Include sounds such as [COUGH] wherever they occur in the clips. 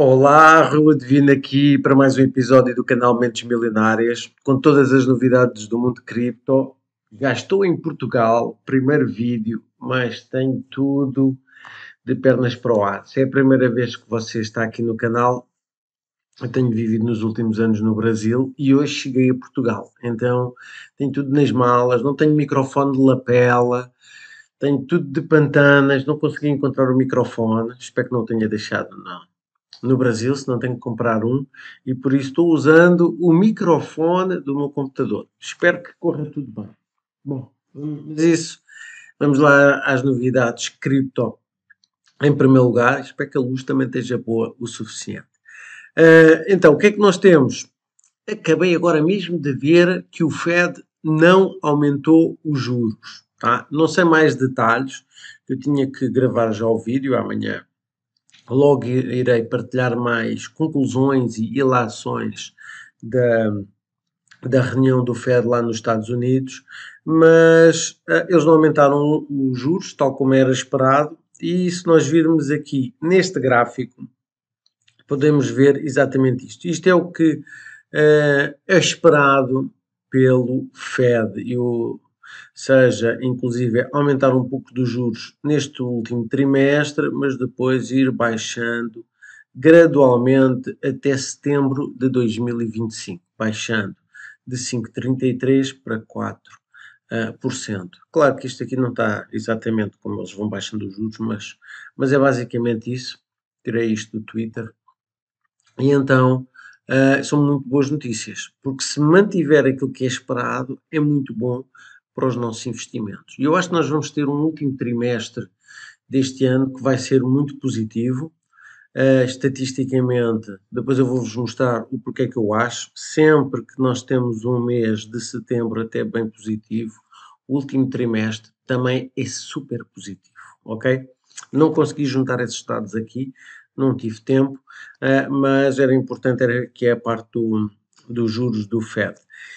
Olá, Rua Divina aqui para mais um episódio do canal Mentes Milionárias, com todas as novidades do mundo cripto. Já estou em Portugal, primeiro vídeo, mas tenho tudo de pernas para o ar. Se é a primeira vez que você está aqui no canal, eu tenho vivido nos últimos anos no Brasil e hoje cheguei a Portugal. Então, tenho tudo nas malas, não tenho microfone de lapela, tenho tudo de pantanas, não consegui encontrar o microfone. Espero que não tenha deixado, não no Brasil, se não tenho que comprar um, e por isso estou usando o microfone do meu computador. Espero que corra tudo bem. Bom, mas isso, vamos lá às novidades cripto. Em primeiro lugar, espero que a luz também esteja boa o suficiente. Uh, então, o que é que nós temos? Acabei agora mesmo de ver que o Fed não aumentou os juros. Tá? Não sei mais detalhes, eu tinha que gravar já o vídeo, amanhã Logo irei partilhar mais conclusões e ilações da, da reunião do Fed lá nos Estados Unidos, mas uh, eles não aumentaram os juros, tal como era esperado, e se nós virmos aqui neste gráfico, podemos ver exatamente isto. Isto é o que uh, é esperado pelo Fed. Eu seja inclusive aumentar um pouco dos juros neste último trimestre, mas depois ir baixando gradualmente até setembro de 2025, baixando de 5,33 para 4. Uh, por cento. Claro que isto aqui não está exatamente como eles vão baixando os juros, mas, mas é basicamente isso. Tirei isto do Twitter. E então uh, são muito boas notícias, porque se mantiver aquilo que é esperado, é muito bom para os nossos investimentos. E eu acho que nós vamos ter um último trimestre deste ano que vai ser muito positivo. Uh, estatisticamente, depois eu vou-vos mostrar o porquê que eu acho. Sempre que nós temos um mês de setembro até bem positivo, o último trimestre também é super positivo, ok? Não consegui juntar esses dados aqui, não tive tempo, uh, mas era importante era que é a parte do, dos juros do Fed.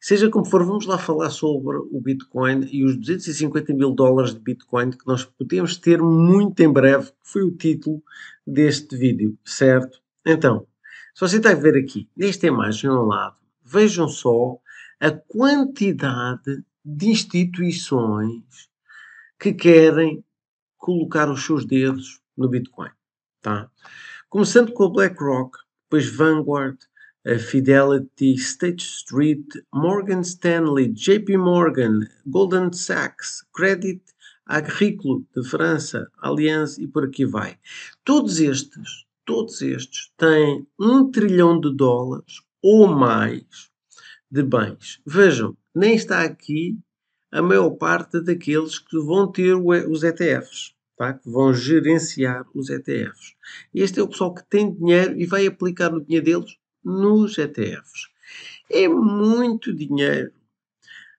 Seja como for, vamos lá falar sobre o Bitcoin e os 250 mil dólares de Bitcoin que nós podemos ter muito em breve, que foi o título deste vídeo, certo? Então, se você está a ver aqui, nesta imagem ao lado, vejam só a quantidade de instituições que querem colocar os seus dedos no Bitcoin, tá? Começando com a BlackRock, depois Vanguard, Fidelity, State Street, Morgan Stanley, JP Morgan, Goldman Sachs, Credit Agricole de França, Allianz e por aqui vai. Todos estes, todos estes têm um trilhão de dólares ou mais de bens. Vejam, nem está aqui a maior parte daqueles que vão ter os ETFs, tá? que vão gerenciar os ETFs. Este é o pessoal que tem dinheiro e vai aplicar o dinheiro deles nos ETFs. É muito dinheiro.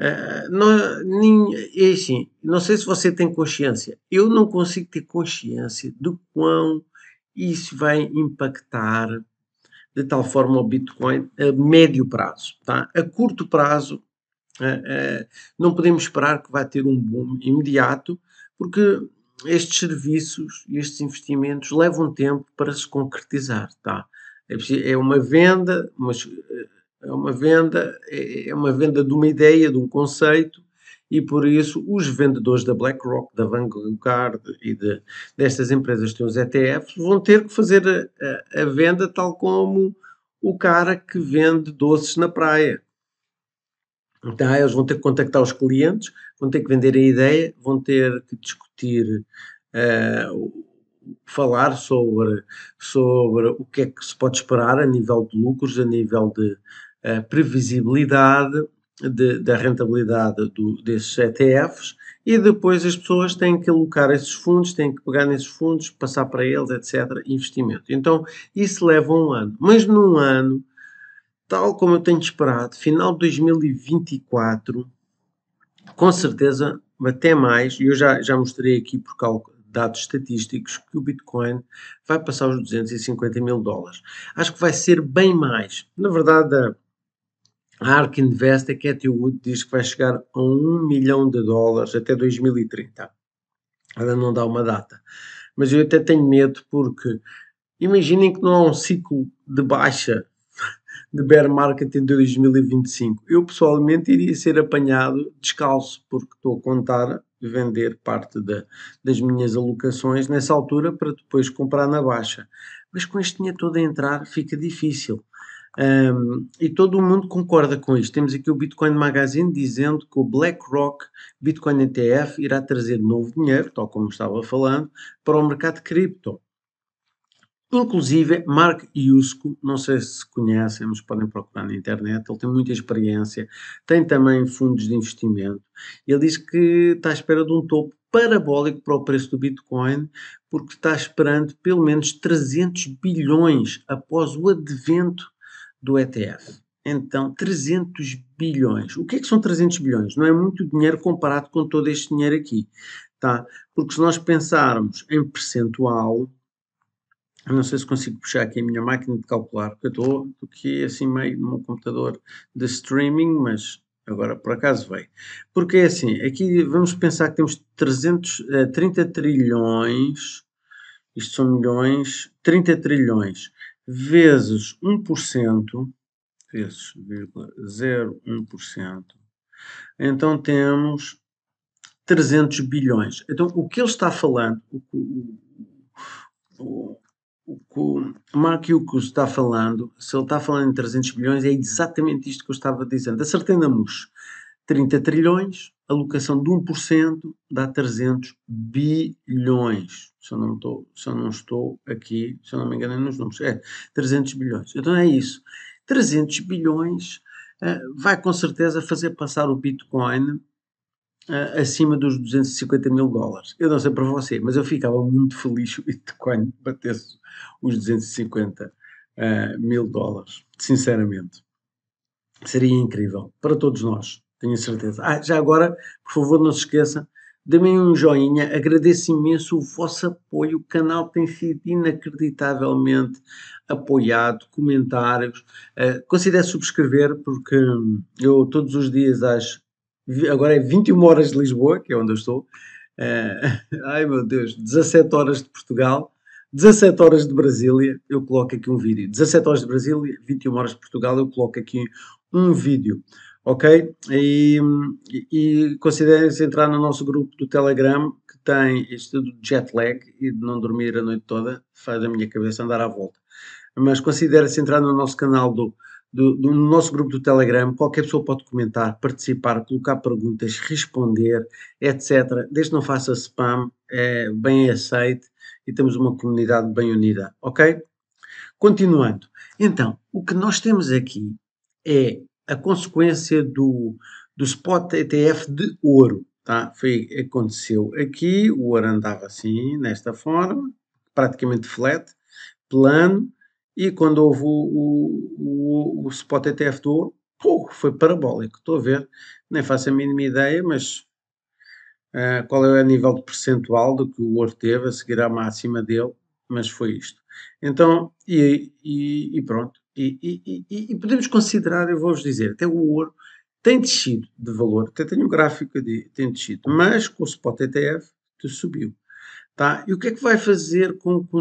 Uh, ah, não, nem, é assim, não sei se você tem consciência. Eu não consigo ter consciência do quão isso vai impactar de tal forma o Bitcoin a médio prazo. Tá? A curto prazo, uh, uh, não podemos esperar que vai ter um boom imediato, porque estes serviços e estes investimentos levam tempo para se concretizar. Tá? É, é, uma venda, mas eh, é uma venda, é, é uma venda de uma ideia, de um conceito, e por isso os vendedores da BlackRock, da Vanguard e de, destas empresas que têm os ETFs vão ter que fazer a, a, a venda tal como o cara que vende doces na praia. Então Eles vão ter que contactar os clientes, vão ter que vender a ideia, vão ter que discutir uh, falar sobre, sobre o que é que se pode esperar a nível de lucros, a nível de uh, previsibilidade de, da rentabilidade do, desses ETFs e depois as pessoas têm que alocar esses fundos, têm que pegar nesses fundos, passar para eles, etc. Investimento. Então isso leva um ano. Mas num ano, tal como eu tenho esperado, final de 2024, com certeza até mais, e eu já, já mostrei aqui por cálculo dados estatísticos que o Bitcoin vai passar os 250 mil dólares. Acho que vai ser bem mais. Na verdade, a ARK Invest, a Cathy Wood, diz que vai chegar a 1 milhão de dólares até 2030. Ela não dá uma data. Mas eu até tenho medo porque imaginem que não há um ciclo de baixa de bear market em 2025? Eu pessoalmente iria ser apanhado descalço, porque estou a contar vender parte de, das minhas alocações nessa altura para depois comprar na baixa. Mas com este dinheiro todo a entrar fica difícil. Um, e todo o mundo concorda com isto. Temos aqui o Bitcoin Magazine dizendo que o BlackRock Bitcoin ETF irá trazer novo dinheiro, tal como estava falando, para o mercado cripto. Inclusive, Mark Yusko, não sei se conhecem, mas podem procurar na internet, ele tem muita experiência, tem também fundos de investimento. Ele diz que está à espera de um topo parabólico para o preço do Bitcoin, porque está esperando pelo menos 300 bilhões após o advento do ETF. Então, 300 bilhões. O que é que são 300 bilhões? Não é muito dinheiro comparado com todo este dinheiro aqui, tá? Porque se nós pensarmos em percentual, não sei se consigo puxar aqui a minha máquina de calcular, porque eu estou aqui assim meio num computador de streaming, mas agora por acaso veio. Porque é assim, aqui vamos pensar que temos 330 eh, trilhões, isto são milhões, 30 trilhões, vezes 1%, vezes 0,01%, então temos 300 bilhões. Então o que ele está falando, o, o, o o Mark Hughes está falando, se ele está falando em 300 bilhões, é exatamente isto que eu estava dizendo. Acertei na 30 trilhões, alocação de 1% dá 300 bilhões. Se eu, não estou, se eu não estou aqui, se eu não me engano é nos números, é 300 bilhões. Então é isso. 300 bilhões uh, vai com certeza fazer passar o Bitcoin uh, acima dos 250 mil dólares. Eu não sei para você, mas eu ficava muito feliz quando [LAUGHS] batesse os 250 uh, eh, mil dólares, sinceramente. Seria incrível para todos nós, tenho certeza. Ah, já agora, por favor, não se esqueça, dê-me um joinha, agradeço imenso o vosso apoio. O canal tem sido inacreditavelmente apoiado, comentários. Uh, considere subscrever, porque hum, eu todos os dias às agora é 21 horas de Lisboa, que é onde eu estou. Eh, [LAUGHS] ai meu Deus, 17 horas de Portugal, 17 horas de Brasília, eu coloco aqui um vídeo. 17 horas de Brasília, 21 horas de Portugal, eu coloco aqui um vídeo. Ok? E, e considerem-se entrar no nosso grupo do Telegram, que tem isto do jet lag e de não dormir a noite toda, faz a minha cabeça andar à volta. Mas considere-se entrar no nosso canal do do, do, nosso grupo do Telegram. Qualquer pessoa pode comentar, participar, colocar perguntas, responder, etc. Desde que não faça spam, é bem aceito e temos uma comunidade bem unida, ok? Continuando. Então, o que nós temos aqui é a consequência do, do spot ETF de ouro. Tá? Foi aconteceu aqui, o ouro andava assim, nesta forma, praticamente flat, plano, e quando houve o, o, o, o spot ETF do ouro, pô, foi parabólico. Estou a ver, nem faço a mínima ideia, mas uh, qual é o nível de percentual do que o ouro teve a seguir à máxima dele? Mas foi isto. Então, e, e, e pronto. E, e, podemos considerar, eu vou-vos dizer, até o ouro tem descido de valor, até tenho um gráfico de tem descido, mas com o spot ETF subiu. Tá? E o que é que vai fazer com que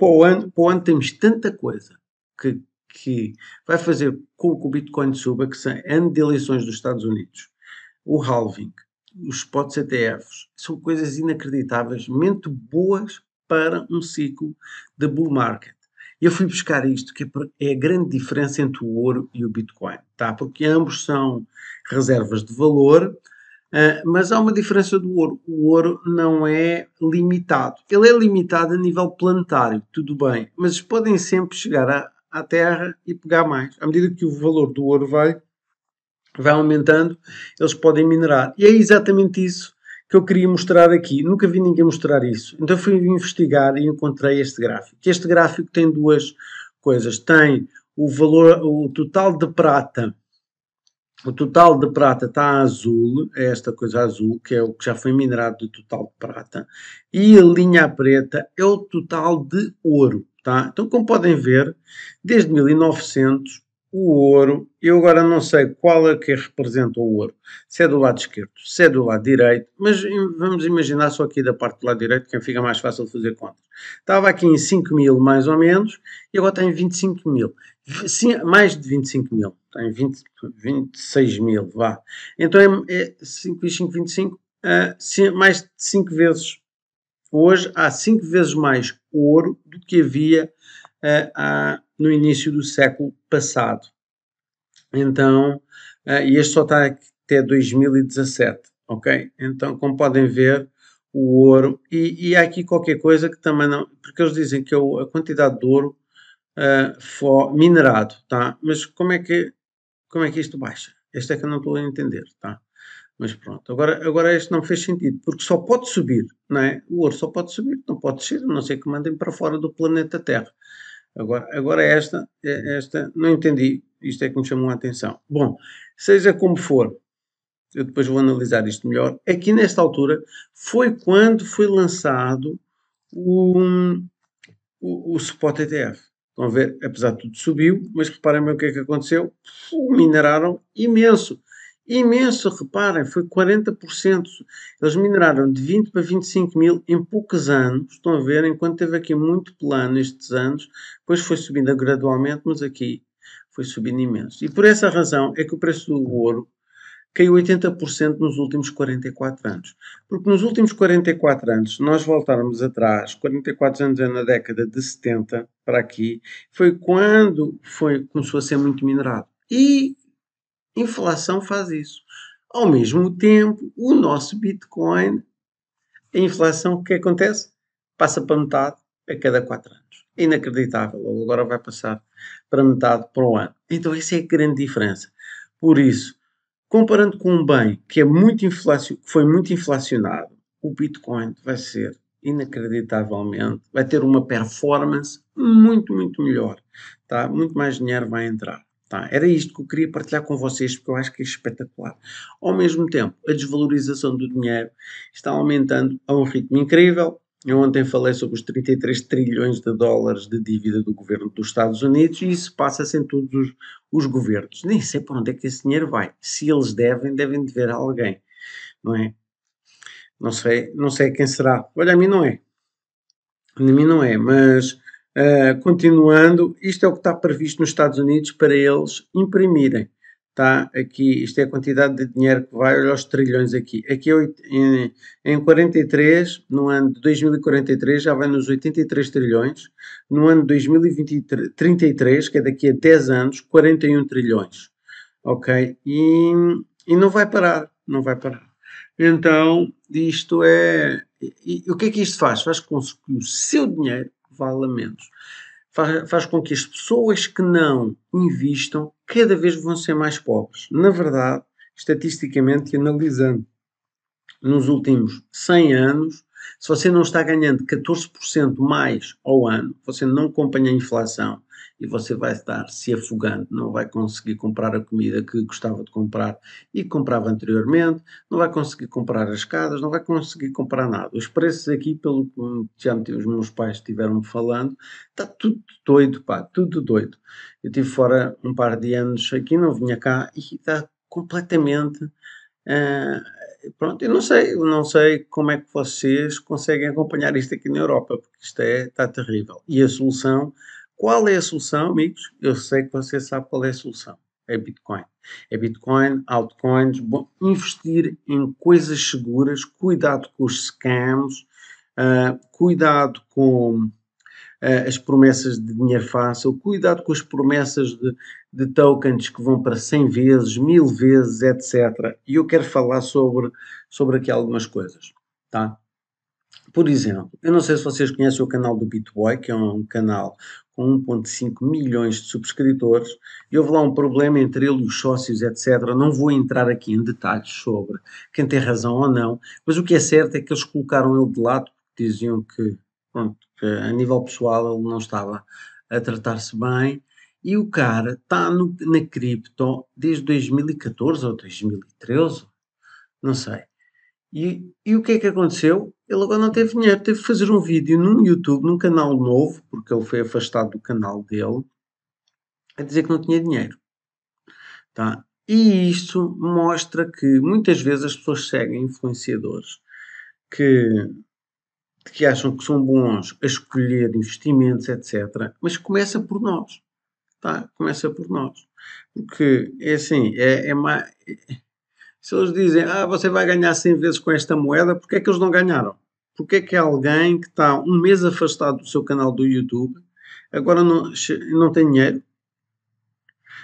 para o ano, para o ano temos tanta coisa que, que vai fazer com que o Bitcoin suba, que são ano de eleições dos Estados Unidos, o halving, os spots ETFs, são coisas inacreditáveis, boas para um ciclo de bull market. Eu fui buscar isto, que é, é a grande diferença entre o ouro e o Bitcoin, tá? porque ambos são reservas de valor, eh, mas há uma diferença do ouro. O ouro não é limitado. Ele é limitado a nível planetário, tudo bem. Mas podem sempre chegar à, à Terra e pegar mais. À medida que o valor do ouro vai, vai aumentando, eles podem minerar. E é exatamente isso que eu queria mostrar aqui. Nunca vi ninguém mostrar isso. Então fui investigar e encontrei este gráfico. Este gráfico tem duas coisas. Tem o valor, o total de prata o total de prata está azul, é esta coisa azul, que é o que já foi minerado do total de prata, e a linha preta é o total de ouro, tá? Então, como podem ver, desde 1900, o ouro, eu agora não sei qual é que representa o ouro, se é do lado esquerdo, se é do lado direito, mas vamos imaginar só aqui da parte do lado direito, que fica mais fácil de fazer conta. Estava aqui em 5 mil, mais ou menos, e agora está em 25 mil. Sim, mais de 25 mil, tem 20, 26 mil, vá. Então é, é 5 e 5, 25, uh, sim, mais de 5 vezes. Hoje há 5 vezes mais ouro do que havia uh, há, no início do século passado. Então, uh, e este só está até 2017, ok? Então, como podem ver, o ouro, e, e há aqui qualquer coisa que também não, porque eles dizem que a quantidade de ouro uh, minerado, tá? Mas como é que como é que isto baixa? Este é que eu não estou a entender, tá? Mas pronto, agora, agora este não fez sentido, porque só pode subir, não é? O ouro só pode subir, não pode descer, a não ser que mandem para fora do planeta Terra. Agora, agora esta, esta, não entendi, isto é que me chamou a atenção. Bom, seja como for, eu depois vou analisar isto melhor. Aqui é nesta altura foi quando foi lançado o, o, o Spot ETF. Estão a ver? Apesar de tudo subiu, mas reparem bem o que é que aconteceu. Mineraram imenso. Imenso, reparem, foi 40%. Eles mineraram de 20 para 25 mil em poucos anos. Estão a ver? Enquanto teve aqui muito plano estes anos, depois foi subindo gradualmente, mas aqui foi subindo imenso. E por essa razão é que o preço do ouro caiu 80% nos últimos 44 anos. Porque nos últimos 44 anos, se nós voltarmos atrás, 44 anos é na década de 70 para aqui, foi quando foi, começou a ser muito minerado. E inflação faz isso. Ao mesmo tempo, o nosso Bitcoin, a inflação, o que acontece? Passa para metade a cada 4 anos. Inacreditável. Agora vai passar para metade para o ano. Então, essa é a grande diferença. Por isso, Comparando com um bem que, é muito inflacio, que foi muito inflacionado, o Bitcoin vai ser inacreditavelmente, vai ter uma performance muito, muito melhor. Tá? Muito mais dinheiro vai entrar. Tá? Era isto que eu queria partilhar com vocês, porque eu acho que é espetacular. Ao mesmo tempo, a desvalorização do dinheiro está aumentando a um ritmo incrível. Eu ontem falei sobre os 33 trilhões de dólares de dívida do governo dos Estados Unidos e isso passa-se em todos os, os, governos. Nem sei para onde é que esse dinheiro vai. Se eles devem, devem dever a alguém, não é? Não sei, não sei quem será. Olha, a mim não é. A mim não é, mas uh, continuando, isto é o que está previsto nos Estados Unidos para eles imprimirem está aqui, isto é a quantidade de dinheiro que vai, olha os trilhões aqui. Aqui é em, em 43, no ano de 2043 já vai nos 83 trilhões, no ano de 2033, que é daqui a 10 anos, 41 trilhões. Ok? E, e não vai parar, não vai parar. Então, isto é. E, e, o que é que isto faz? Faz com que o seu dinheiro vala menos faz, faz com que as pessoas que não investam cada vez vão ser mais pobres. Na verdade, estatisticamente e analisando, nos últimos 100 anos, se você não está ganhando 14% mais ao ano, você não acompanha a inflação e você vai estar se afogando, não vai conseguir comprar a comida que gostava de comprar e comprava anteriormente, não vai conseguir comprar as casas, não vai conseguir comprar nada. Os preços aqui, pelo que hum, já os meus pais estiveram falando, está tudo doido, pá, tudo doido. Eu estive fora um par de anos aqui, não vinha cá e está completamente é, pronto, eu não sei, não sei como é que vocês conseguem acompanhar isto aqui na Europa, porque isto é, está terrível. E a solução, qual é a solução, amigos? Eu sei que vocês sabem qual é a solução. É Bitcoin. É Bitcoin, altcoins, bom, investir em coisas seguras, cuidado com os scams, uh, cuidado com uh, as promessas de dinheiro fácil, cuidado com as promessas de de tokens que vão para 100 vezes, 1000 vezes, etc. E eu quero falar sobre, sobre aqui algumas coisas, tá? Por exemplo, eu não sei se vocês conhecem o canal do Bitboy, que é um canal com 1.5 milhões de subscritores, e houve lá um problema entre ele e os sócios, etc. Não vou entrar aqui em detalhes sobre quem tem razão ou não, mas o que é certo é que eles colocaram ele de lado porque diziam que, pronto, que a nível pessoal ele não estava a tratar-se bem e o cara está na cripto desde 2014 ou 2013, não sei. E, e o que é que aconteceu? Ele agora não teve dinheiro, teve que fazer um vídeo no YouTube, num canal novo, porque ele foi afastado do canal dele, a dizer que não tinha dinheiro. Tá? E isto mostra que muitas vezes as pessoas seguem influenciadores que, que acham que são bons a escolher investimentos, etc. Mas começa por nós. Tá, começa por nós. Porque é assim, é, é Se eles dizem, ah, você vai ganhar 100 vezes com esta moeda, porque é que eles não ganharam? Porque é que alguém que está um mês afastado do seu canal do YouTube agora não, não tem dinheiro?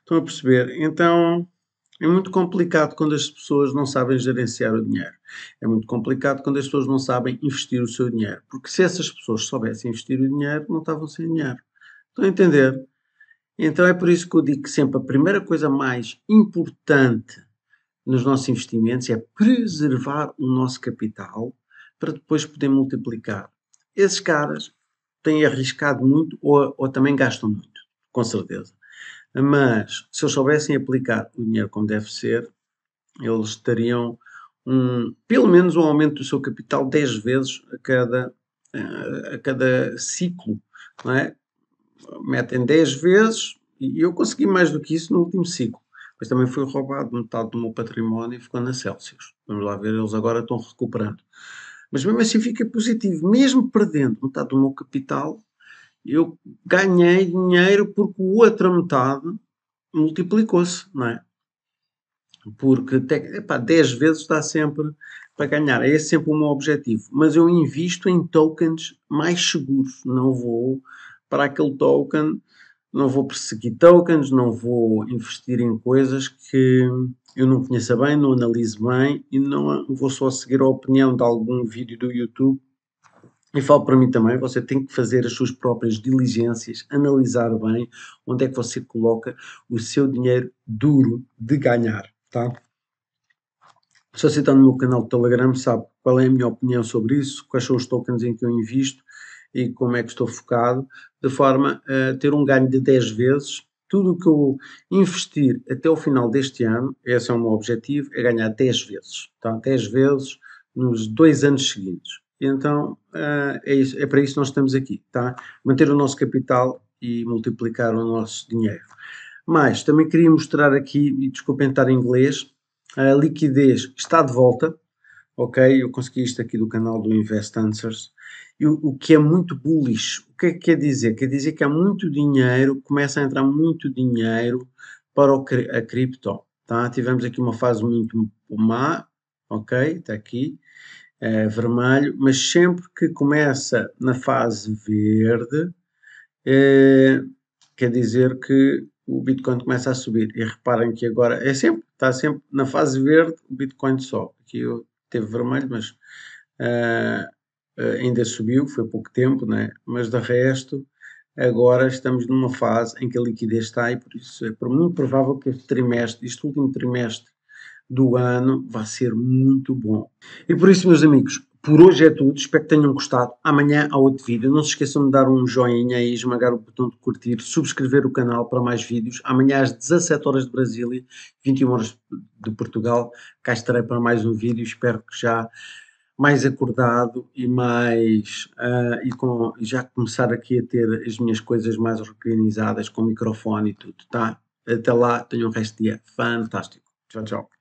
Estão a perceber? Então, é muito complicado quando as pessoas não sabem gerenciar o dinheiro. É muito complicado quando as pessoas não sabem investir o seu dinheiro. Porque se essas pessoas soubessem investir o dinheiro, não estavam sem dinheiro. Estão a entender? Então é por isso que eu digo que sempre a primeira coisa mais importante nos nossos investimentos é preservar o nosso capital para depois poder multiplicar. Esses caras têm arriscado muito ou, ou também gastam muito, com certeza. Mas se eles soubessem aplicar o dinheiro como deve ser, eles teriam um, pelo menos um aumento do seu capital 10 vezes a cada, eh, a cada ciclo, não é? metem 10 vezes e eu consegui mais do que isso no último ciclo. Mas também foi roubado metade do meu património e ficou na Celsius. Vamos lá ver, eles agora estão recuperando. Mas mesmo assim fica positivo, mesmo perdendo metade do meu capital, eu ganhei dinheiro porque a outra metade multiplicou-se, não é? Porque epá, 10 vezes dá sempre para ganhar. Esse é sempre o meu objetivo. Mas eu invisto em tokens mais seguros. Não vou para aquele token, não vou perseguir tokens, não vou investir em coisas que eu não conheça bem, não analiso bem e não vou só seguir a opinião de algum vídeo do YouTube. E falo para mim também, você tem que fazer as suas próprias diligências, analisar bem onde é que você coloca o seu dinheiro duro de ganhar, tá? Se você está no meu canal do Telegram, sabe qual é a minha opinião sobre isso, quais são os tokens em que eu invisto e como é que estou focado, de forma a ter um ganho de 10 vezes. Tudo o que eu investir até o final deste ano, esse é o meu objetivo, é ganhar 10 vezes. Tá? 10 vezes nos dois anos seguintes. Então, eh, é, isso, é para isso que nós estamos aqui, tá? Manter o nosso capital e multiplicar o nosso dinheiro. Mas, também queria mostrar aqui, e desculpem estar em inglês, a liquidez está de volta, ok? Eu consegui isto aqui do canal do Invest Answers. E o, o que é muito bullish, o que é que quer dizer? Quer dizer que há muito dinheiro, começa a entrar muito dinheiro para o, a cripto. Tá? Tivemos aqui uma fase muito má, ok? Está aqui, é, vermelho, mas sempre que começa na fase verde, é, quer dizer que o Bitcoin começa a subir. E reparem que agora é sempre, está sempre na fase verde, o Bitcoin sobe. Aqui eu teve vermelho, mas eh, eh, ainda subiu, foi pouco tempo, né? mas de resto, agora estamos numa fase em que a liquidez está e por isso é muito provável que este trimestre, este último trimestre do ano, vai ser muito bom. E por isso, meus amigos, por hoje é tudo, espero que tenham gostado. Amanhã há outro vídeo. Não se esqueçam de dar um joinha e esmagar o botão de curtir, subscrever o canal para mais vídeos. Amanhã às 17 horas de Brasília, 21 horas de Portugal, cá estarei para mais um vídeo. Espero que já mais acordado e mais uh, e com, já começar aqui a ter as minhas coisas mais organizadas com microfone e tudo, tá? Até lá, tenham um resto de dia fantástico. Tchau, tchau.